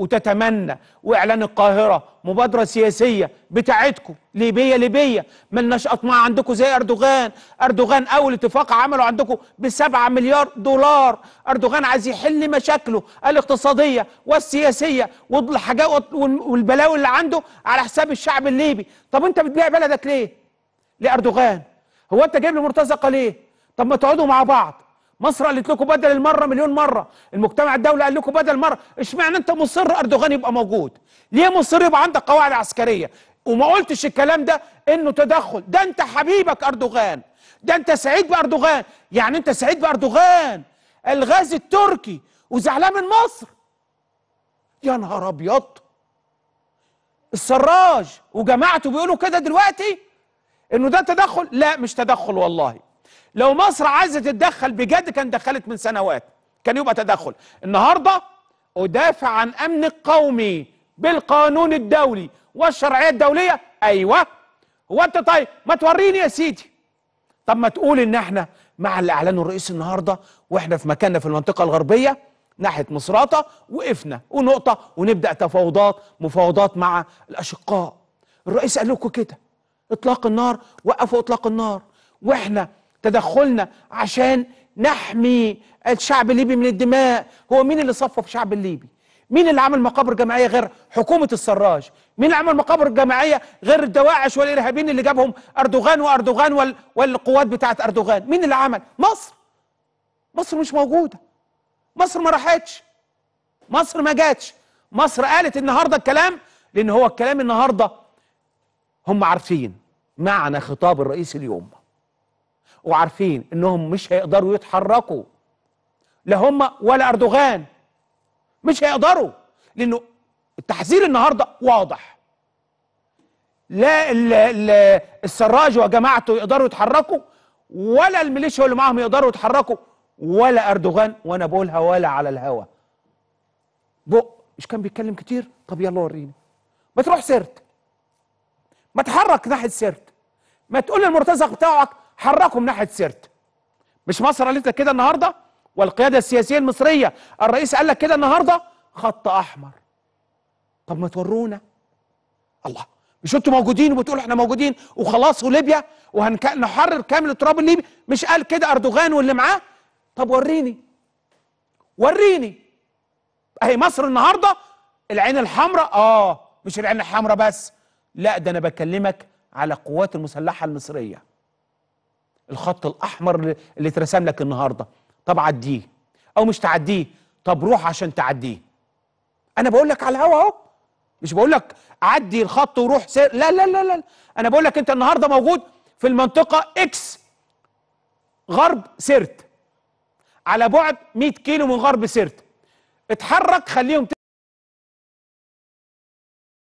وتتمنى واعلان القاهره مبادره سياسيه بتاعتكم ليبيه ليبيه ملناش اطماع عندكم زي اردوغان اردوغان اول اتفاق عمله عندكم ب 7 مليار دولار اردوغان عايز يحل مشاكله الاقتصاديه والسياسيه والحاجات والبلاوي اللي عنده على حساب الشعب الليبي طب انت بتبيع بلدك ليه لاردوغان هو انت جايب لي مرتزقه ليه طب ما تقعدوا مع بعض مصر قالت لكم بدل المره مليون مره المجتمع الدولي قال لكم بدل مره اشمعنى انت مصر اردوغان يبقى موجود ليه مصر يبقى عندك قواعد عسكريه وما قلتش الكلام ده انه تدخل ده انت حبيبك اردوغان ده انت سعيد باردوغان يعني انت سعيد باردوغان الغاز التركي وزعلان من مصر يا نهار ابيض السراج وجماعته بيقولوا كده دلوقتي انه ده تدخل لا مش تدخل والله لو مصر عايزه تتدخل بجد كان دخلت من سنوات كان يبقى تدخل النهارده ادافع عن امن قومي بالقانون الدولي والشرعيه الدوليه ايوه هو انت طيب ما توريني يا سيدي طب ما تقول ان احنا مع اللي اعلنه الرئيس النهارده واحنا في مكاننا في المنطقه الغربيه ناحيه مصراته وقفنا ونقطه ونبدا تفاوضات مفاوضات مع الاشقاء الرئيس قال لكم كده اطلاق النار وقفوا اطلاق النار واحنا تدخلنا عشان نحمي الشعب الليبي من الدماء هو مين اللي صفف الشعب الليبي مين اللي عمل مقابر جماعيه غير حكومه السراج مين اللي عمل مقابر جماعيه غير الدواعش والارهابيين اللي جابهم اردوغان واردوغان وال... والقوات بتاعه اردوغان مين اللي عمل مصر مصر مش موجوده مصر ما راحتش مصر ما جاتش مصر قالت النهارده الكلام لان هو الكلام النهارده هم عارفين معنى خطاب الرئيس اليوم وعارفين انهم مش هيقدروا يتحركوا لا هم ولا اردوغان مش هيقدروا لانه التحذير النهارده واضح لا الـ الـ السراج وجماعته يقدروا يتحركوا ولا الميليشيا اللي معاهم يقدروا يتحركوا ولا اردوغان وانا بقولها ولا على الهوا بق مش كان بيتكلم كتير طب يلا وريني ما تروح سرت ما تحرك ناحيه سرت ما تقول للمرتزق بتاعك حركوا من ناحيه سيرت مش مصر قالت لك كده النهارده والقياده السياسيه المصريه الرئيس قال لك كده النهارده خط احمر طب ما تورونا الله مش انتوا موجودين وبتقولوا احنا موجودين وخلاص وليبيا وهنحرر كامل التراب الليبي مش قال كده اردوغان واللي معاه طب وريني وريني اهي مصر النهارده العين الحمراء اه مش العين الحمراء بس لا ده انا بكلمك على القوات المسلحه المصريه الخط الاحمر اللي اترسم لك النهارده طب عديه او مش تعديه طب روح عشان تعديه انا بقول لك على الهوا اهو مش بقول لك عدي الخط وروح سير لا لا لا لا انا بقول لك انت النهارده موجود في المنطقه اكس غرب سرت على بعد 100 كيلو من غرب سرت اتحرك خليهم